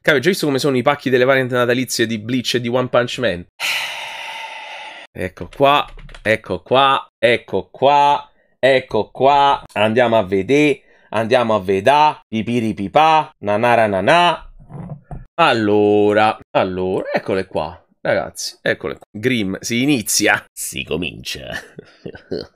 Cavio, già visto come sono i pacchi delle variante natalizie di Bleach e di One Punch Man? Ecco qua, ecco qua, ecco qua, ecco qua. Andiamo a vedere, andiamo a vedere. pipiripipà, nanara nanà. Allora, allora, eccole qua. Ragazzi, eccole. Grim, si inizia. Si comincia.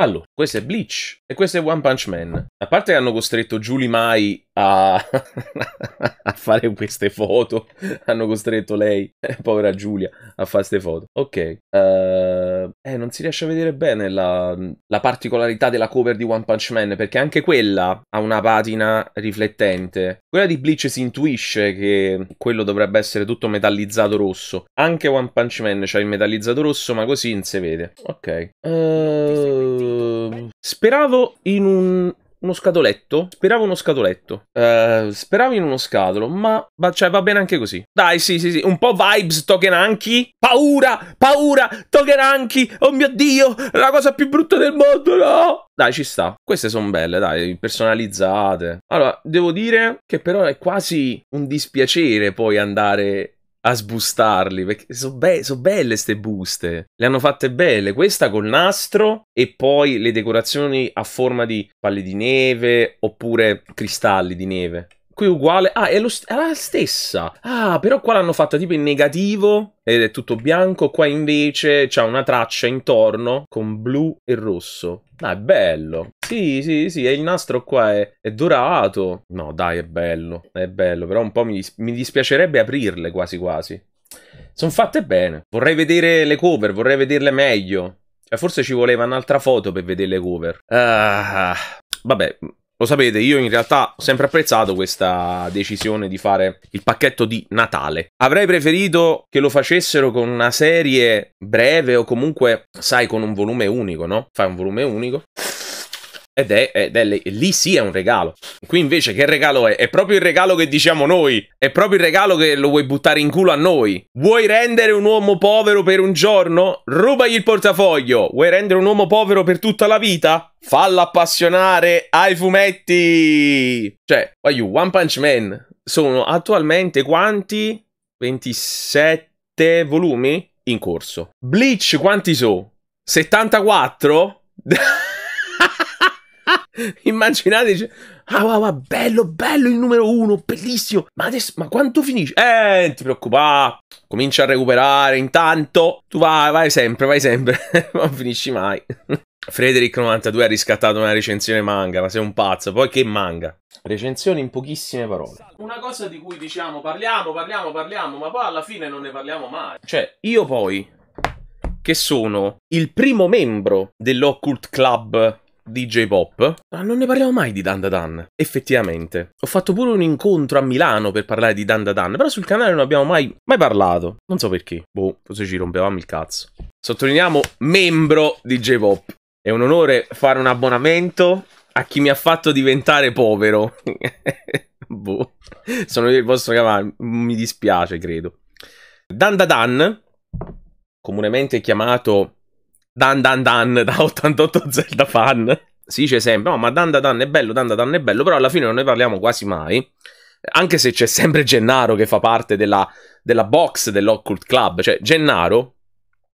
allora, questo è Bleach e questo è One Punch Man. A parte che hanno costretto Julie Mai a... a fare queste foto, hanno costretto lei, eh, povera Giulia, a fare queste foto. Ok. Uh eh, non si riesce a vedere bene la, la, particolarità della cover di One Punch Man, perché anche quella ha una patina riflettente. Quella di Bleach si intuisce che quello dovrebbe essere tutto metallizzato rosso. Anche One Punch Man c'ha il metallizzato rosso, ma così non si vede. Ok. Uh, speravo in un uno scatoletto. Speravo uno scatoletto. Uh, speravo in uno scatolo, ma, ma cioè, va bene anche così. Dai, sì, sì, sì. Un po' vibes Token Anki. Paura, paura, Token Anki. Oh mio Dio, la cosa più brutta del mondo, no! Dai, ci sta. Queste sono belle, dai, personalizzate. Allora, devo dire che però è quasi un dispiacere poi andare a sbustarli perché sono be- so belle queste buste. Le hanno fatte belle. Questa col nastro e poi le decorazioni a forma di palle di neve oppure cristalli di neve qui uguale. Ah, è, st- è, la stessa. Ah, però qua l'hanno fatta tipo in negativo ed è tutto bianco. Qua invece c'è una traccia intorno con blu e rosso. Ah, è bello. Sì, sì, sì, e il nastro qua è, è dorato. No, dai, è bello. È bello, però un po' mi, dis- mi dispiacerebbe aprirle quasi quasi. Sono fatte bene. Vorrei vedere le cover, vorrei vederle meglio. Eh, forse ci voleva un'altra foto per vedere le cover. Ah, ah. vabbè, lo sapete, io in realtà ho sempre apprezzato questa decisione di fare il pacchetto di Natale. Avrei preferito che lo facessero con una serie breve o comunque, sai, con un volume unico, no? Fai un volume unico ed è, ed è lì, sì è un regalo. Qui invece che regalo è? È proprio il regalo che diciamo noi. È proprio il regalo che lo vuoi buttare in culo a noi. Vuoi rendere un uomo povero per un giorno? Rubagli il portafoglio. Vuoi rendere un uomo povero per tutta la vita? Fallo appassionare ai fumetti. Cioè, voglio One Punch Man. Sono attualmente quanti? 27 volumi in corso. Bleach quanti so? 74? Immaginate, dice, ah, wow, wow, bello, bello il numero uno, bellissimo. Ma adesso, ma quanto finisce? Eh, non ti preoccupare, comincia a recuperare. Intanto tu vai, vai sempre, vai sempre, non finisci mai. Frederick92 ha riscattato una recensione manga, ma sei un pazzo. Poi che manga? Recensione in pochissime parole. Una cosa di cui diciamo parliamo, parliamo, parliamo, ma poi alla fine non ne parliamo mai. Cioè, io poi, che sono il primo membro dell'Occult Club DJ pop Ma non ne parliamo mai di Dandadan, effettivamente. Ho fatto pure un incontro a Milano per parlare di Dandadan, però sul canale non abbiamo mai, mai parlato. Non so perché. Boh, forse ci rompevamo il cazzo. Sottolineiamo membro DJ pop È un onore fare un abbonamento a chi mi ha fatto diventare povero. boh. Sono io il vostro cavallo. Mi dispiace, credo. Dandadan, comunemente chiamato Dan Dan Dan da 88 Zelda fan. Si dice sempre, no, ma Dan Dan Dan è bello, Dan Dan Dan è bello, però alla fine non ne parliamo quasi mai. Anche se c'è sempre Gennaro che fa parte della, della box dell'Occult Club. Cioè, Gennaro,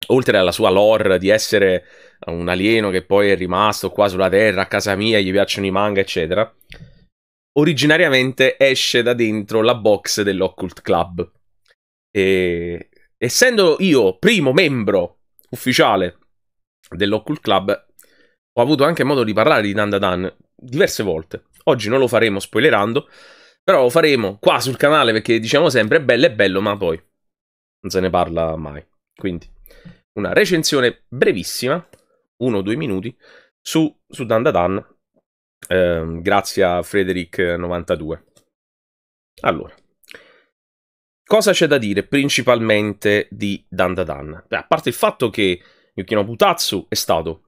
oltre alla sua lore di essere un alieno che poi è rimasto qua sulla Terra, a casa mia, gli piacciono i manga, eccetera, originariamente esce da dentro la box dell'Occult Club. E essendo io primo membro ufficiale dell'Occult Club ho avuto anche modo di parlare di Nandadan diverse volte. Oggi non lo faremo spoilerando, però lo faremo qua sul canale perché diciamo sempre è bello è bello, ma poi non se ne parla mai. Quindi una recensione brevissima, 1-2 minuti, su, su Dandadan, eh, grazie a Frederick92. Allora, cosa c'è da dire principalmente di Dandadan? Beh, a parte il fatto che Yukino Butatsu è stato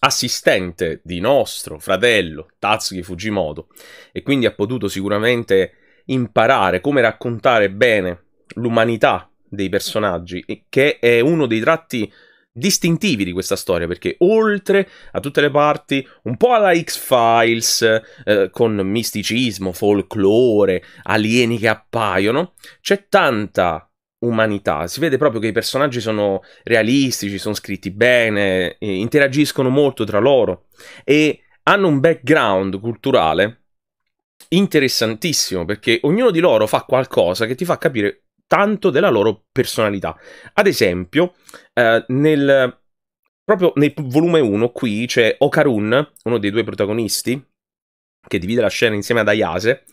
assistente di nostro fratello Tatsuki Fujimoto e quindi ha potuto sicuramente imparare come raccontare bene l'umanità dei personaggi, che è uno dei tratti distintivi di questa storia, perché oltre a tutte le parti, un po' alla X-Files, eh, con misticismo, folklore, alieni che appaiono, c'è tanta umanità. Si vede proprio che i personaggi sono realistici, sono scritti bene, interagiscono molto tra loro e hanno un background culturale interessantissimo perché ognuno di loro fa qualcosa che ti fa capire tanto della loro personalità. Ad esempio, eh, nel, proprio nel volume 1 qui c'è Okarun, uno dei due protagonisti, che divide la scena insieme ad Ayase,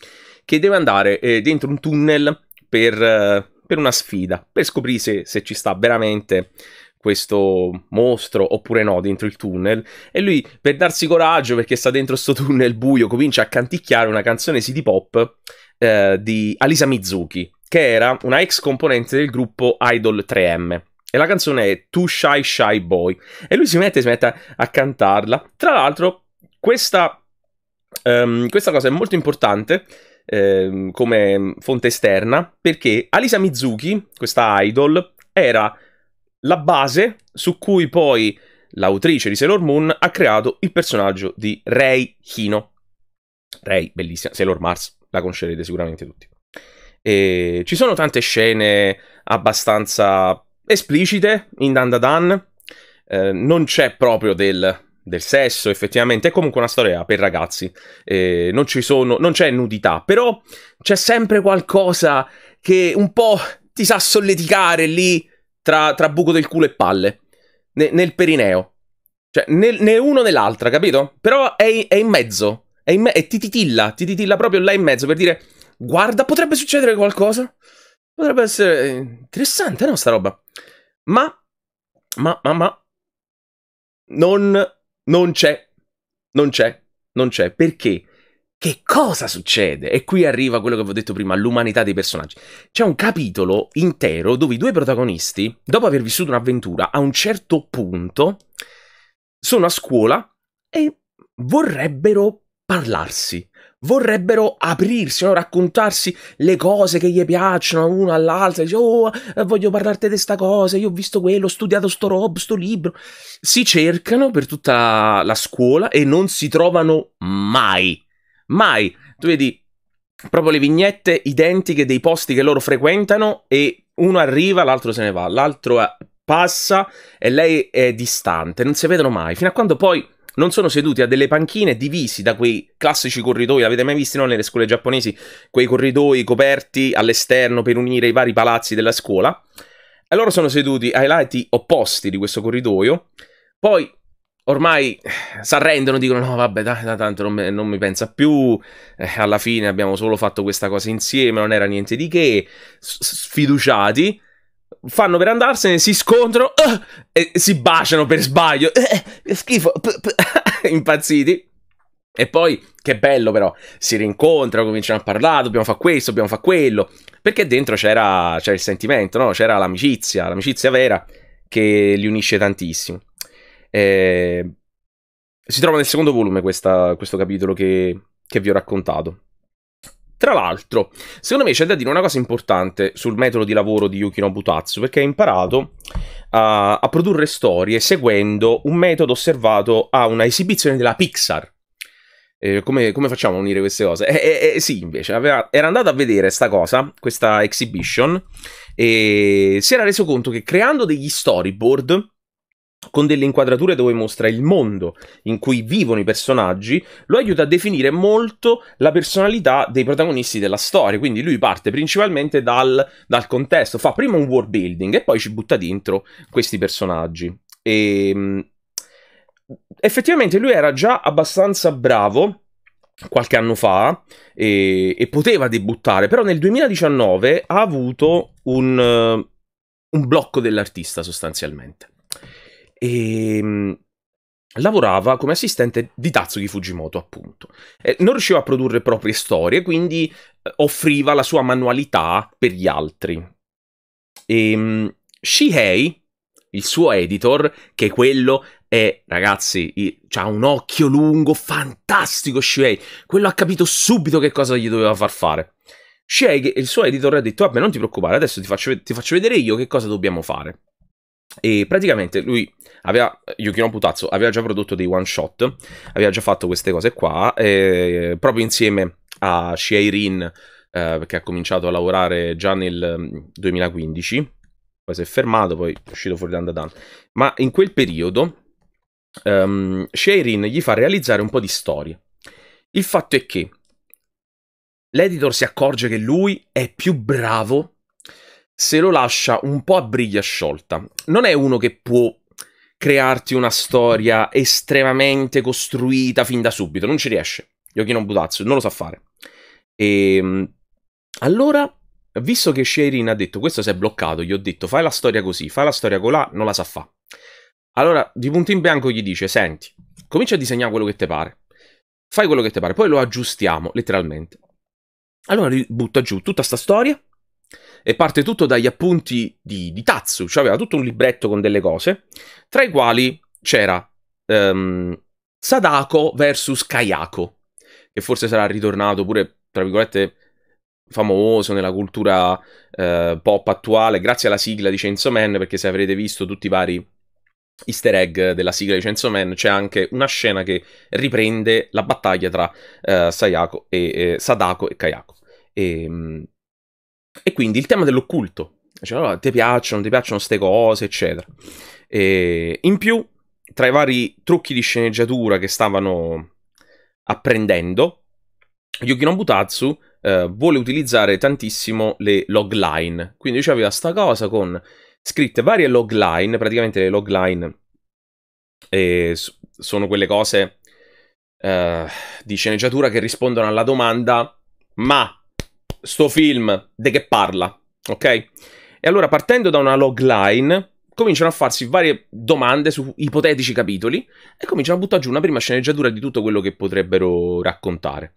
che deve andare eh, dentro un tunnel per... Eh, per una sfida, per scoprire se, se ci sta veramente questo mostro oppure no dentro il tunnel e lui per darsi coraggio perché sta dentro sto tunnel buio comincia a canticchiare una canzone city pop eh, di Alisa Mizuki che era una ex componente del gruppo Idol 3M e la canzone è Too Shy Shy Boy e lui si mette, si mette a, a cantarla tra l'altro questa, um, questa cosa è molto importante Ehm, come fonte esterna perché Alisa Mizuki, questa idol, era la base su cui poi l'autrice di Sailor Moon ha creato il personaggio di Rei Hino. Rei, bellissima, Sailor Mars, la conoscerete sicuramente tutti. E ci sono tante scene abbastanza esplicite in Dandadan, Dan. Eh, non c'è proprio del del sesso, effettivamente, è comunque una storia per ragazzi. Eh, non, sono, non c'è nudità, però c'è sempre qualcosa che un po' ti sa solleticare lì tra, tra buco del culo e palle, ne, nel perineo. Cioè, né, uno né l'altra, capito? Però è, è in mezzo, è, in me- è ti titilla, ti titilla proprio là in mezzo per dire, guarda, potrebbe succedere qualcosa? Potrebbe essere eh, interessante, no, sta roba? Ma, ma, ma, ma, non non c'è. Non c'è. Non c'è. Perché? Che cosa succede? E qui arriva quello che vi ho detto prima, l'umanità dei personaggi. C'è un capitolo intero dove i due protagonisti, dopo aver vissuto un'avventura, a un certo punto sono a scuola e vorrebbero parlarsi vorrebbero aprirsi, no? raccontarsi le cose che gli piacciono uno all'altro, dice, oh, eh, voglio parlarti di questa cosa, io ho visto quello, ho studiato sto rob, sto libro. Si cercano per tutta la scuola e non si trovano mai, mai. Tu vedi proprio le vignette identiche dei posti che loro frequentano e uno arriva, l'altro se ne va, l'altro eh, passa e lei è distante, non si vedono mai, fino a quando poi non sono seduti a delle panchine divisi da quei classici corridoi, l'avete mai visto no? nelle scuole giapponesi, quei corridoi coperti all'esterno per unire i vari palazzi della scuola. E loro sono seduti ai lati opposti di questo corridoio, poi ormai eh, si arrendono, dicono no vabbè dai, da tanto non, me, non, mi pensa più, eh, alla fine abbiamo solo fatto questa cosa insieme, non era niente di che, sfiduciati fanno per andarsene, si scontrano uh, e si baciano per sbaglio. Uh, schifo, impazziti. E poi, che bello però, si rincontrano, cominciano a parlare, dobbiamo fare questo, dobbiamo fare quello. Perché dentro c'era, c'era il sentimento, no? c'era l'amicizia, l'amicizia vera che li unisce tantissimo. Eh, si trova nel secondo volume questa, questo capitolo che, che vi ho raccontato. Tra l'altro, secondo me c'è da dire una cosa importante sul metodo di lavoro di Yukino Butatsu, perché ha imparato a, a produrre storie seguendo un metodo osservato a una esibizione della Pixar. Eh, come, come, facciamo a unire queste cose? Eh, eh, eh sì, invece, aveva, era andato a vedere questa cosa, questa exhibition, e si era reso conto che creando degli storyboard con delle inquadrature dove mostra il mondo in cui vivono i personaggi, lo aiuta a definire molto la personalità dei protagonisti della storia. Quindi lui parte principalmente dal, dal contesto, fa prima un world building e poi ci butta dentro questi personaggi. E, ehm, effettivamente lui era già abbastanza bravo qualche anno fa e, e poteva debuttare, però nel 2019 ha avuto un, un blocco dell'artista sostanzialmente e ehm, lavorava come assistente di Tatsuki Fujimoto, appunto. E non riusciva a produrre proprie storie, quindi eh, offriva la sua manualità per gli altri. E, ehm, Shihei, il suo editor, che è quello è, ragazzi, ha un occhio lungo fantastico Shihei, Quello ha capito subito che cosa gli doveva far fare. Shihei, il suo editor, ha detto, vabbè non ti preoccupare, adesso ti faccio, ti faccio vedere io che cosa dobbiamo fare. E praticamente lui aveva, Yukino Putazzo aveva già prodotto dei one shot, aveva già fatto queste cose qua, eh, proprio insieme a Shiairin, eh, perché ha cominciato a lavorare già nel 2015, mm, poi si è fermato, poi è uscito fuori da Andadan. Ma in quel periodo um, ehm, Shiairin gli fa realizzare un po' di storie. Il fatto è che l'editor si accorge che lui è più bravo se lo lascia un po' a briglia sciolta. Non è uno che può crearti una storia estremamente costruita fin da subito, non ci riesce. Yoshino Butazzo non lo sa fare. E ehm, allora, visto che Sherin ha detto questo si è bloccato, gli ho detto fai la storia così, fai la storia colà, non la sa fa. Allora, di punto in bianco gli dice, senti, comincia a disegnare quello che ti pare. Fai quello che ti pare, poi lo aggiustiamo, letteralmente. Allora butta giù tutta sta storia, e parte tutto dagli appunti di, di Tatsu, cioè aveva tutto un libretto con delle cose, tra i quali c'era um, Sadako vs Kayako, che forse sarà ritornato pure, tra virgolette, famoso nella cultura eh, pop attuale, grazie alla sigla di Chainsaw Man, perché se avrete visto tutti i vari easter egg della sigla di Chainsaw Man, c'è anche una scena che riprende la battaglia tra eh, Sayako e eh, Sadako e Kayako. E, ehm, e quindi il tema dell'occulto. Cioè, allora, ti piacciono, ti piacciono queste cose, eccetera. E in più, tra i vari trucchi di sceneggiatura che stavano apprendendo, Yuki Nobutatsu eh, vuole utilizzare tantissimo le logline. Quindi cioè, aveva sta cosa con scritte varie logline, praticamente le logline eh, sono quelle cose eh, di sceneggiatura che rispondono alla domanda ma sto film di che parla, ok? E allora partendo da una logline cominciano a farsi varie domande su ipotetici capitoli e cominciano a buttare giù una prima sceneggiatura di tutto quello che potrebbero raccontare.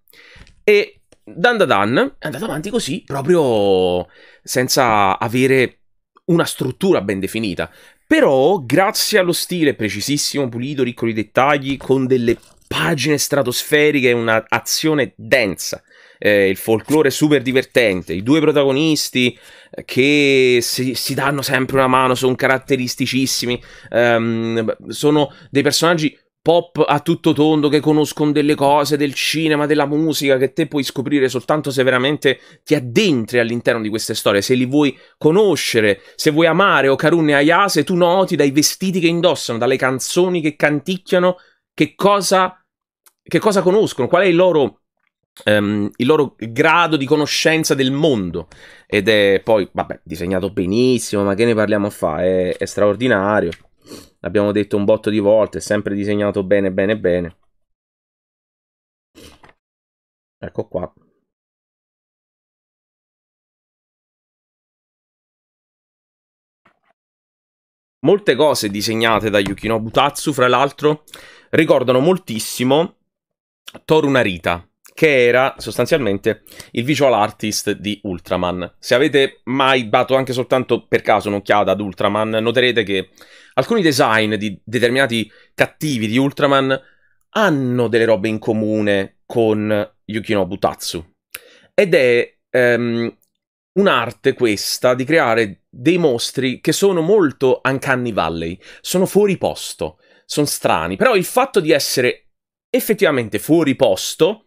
E Dan Da Dan è andato avanti così, proprio senza avere una struttura ben definita. Però, grazie allo stile precisissimo, pulito, ricco di dettagli, con delle pagine stratosferiche una azione densa eh, il folklore super divertente, i due protagonisti eh, che si, si danno sempre una mano, sono caratteristicissimi, ehm, sono dei personaggi pop a tutto tondo che conoscono delle cose del cinema, della musica, che te puoi scoprire soltanto se veramente ti addentri all'interno di queste storie, se li vuoi conoscere, se vuoi amare Okarun e Ayase, tu noti dai vestiti che indossano, dalle canzoni che canticchiano, che cosa, che cosa conoscono, qual è il loro Um, il loro grado di conoscenza del mondo ed è poi, vabbè, disegnato benissimo, ma che ne parliamo a fa? È, è, straordinario. L'abbiamo detto un botto di volte, è sempre disegnato bene, bene, bene. Ecco qua. Molte cose disegnate da Yukino Butatsu, fra l'altro, ricordano moltissimo Toru Narita che era sostanzialmente il visual artist di Ultraman. Se avete mai dato anche soltanto per caso un'occhiata ad Ultraman, noterete che alcuni design di determinati cattivi di Ultraman hanno delle robe in comune con Yukinobu Tatsu. Ed è um, un'arte questa di creare dei mostri che sono molto uncanny valley, sono fuori posto, sono strani, però il fatto di essere effettivamente fuori posto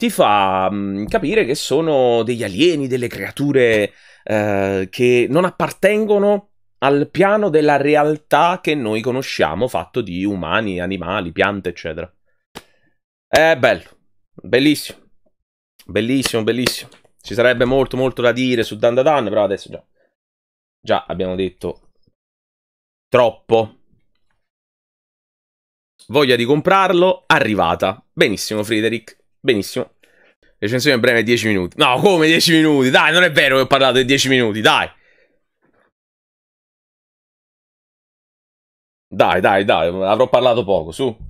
ti fa mm, capire che sono degli alieni, delle creature eh, che non appartengono al piano della realtà che noi conosciamo, fatto di umani, animali, piante, eccetera. È bello, bellissimo, bellissimo, bellissimo. Ci sarebbe molto, molto da dire su Dandadan, però adesso già, già abbiamo detto troppo. Voglia di comprarlo, arrivata. Benissimo, Frederick. Benissimo. Recensione breve 10 minuti. No, come 10 minuti? Dai, non è vero che ho parlato di 10 minuti, dai. Dai, dai, dai, avrò parlato poco, su.